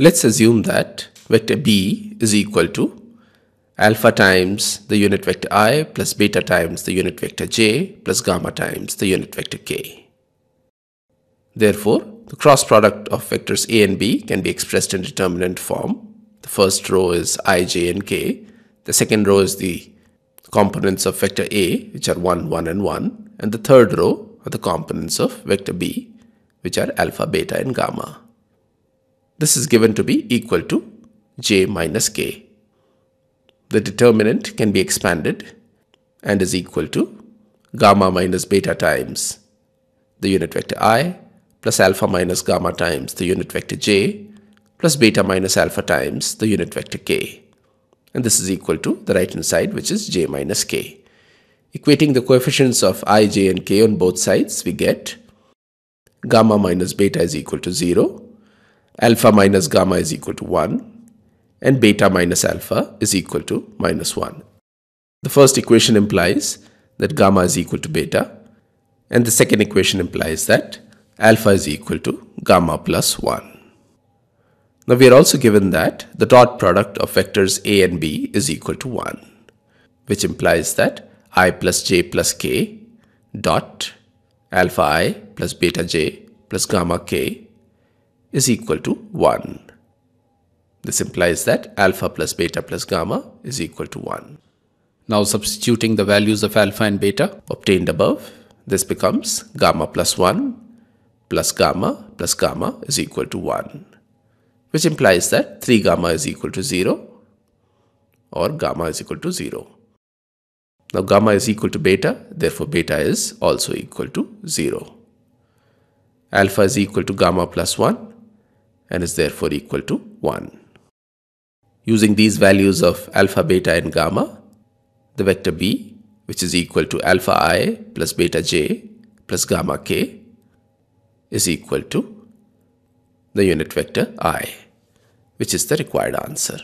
Let's assume that vector b is equal to alpha times the unit vector i plus beta times the unit vector j plus gamma times the unit vector k. Therefore, the cross product of vectors a and b can be expressed in determinant form. The first row is i, j and k. The second row is the components of vector a which are 1, 1 and 1 and the third row are the components of vector b which are alpha, beta and gamma. This is given to be equal to j minus k. The determinant can be expanded and is equal to gamma minus beta times the unit vector i plus alpha minus gamma times the unit vector j plus beta minus alpha times the unit vector k. And this is equal to the right hand side which is j minus k. Equating the coefficients of i, j and k on both sides we get gamma minus beta is equal to 0 alpha minus gamma is equal to 1 and beta minus alpha is equal to minus 1. The first equation implies that gamma is equal to beta and the second equation implies that alpha is equal to gamma plus 1. Now we are also given that the dot product of vectors a and b is equal to 1 which implies that i plus j plus k dot alpha i plus beta j plus gamma k is equal to 1. This implies that alpha plus beta plus gamma is equal to 1. Now substituting the values of alpha and beta obtained above, this becomes gamma plus 1 plus gamma plus gamma is equal to 1, which implies that 3 gamma is equal to 0 or gamma is equal to 0. Now gamma is equal to beta, therefore beta is also equal to 0. Alpha is equal to gamma plus 1 and is therefore equal to 1. Using these values of alpha, beta and gamma, the vector b, which is equal to alpha i plus beta j plus gamma k, is equal to the unit vector i, which is the required answer.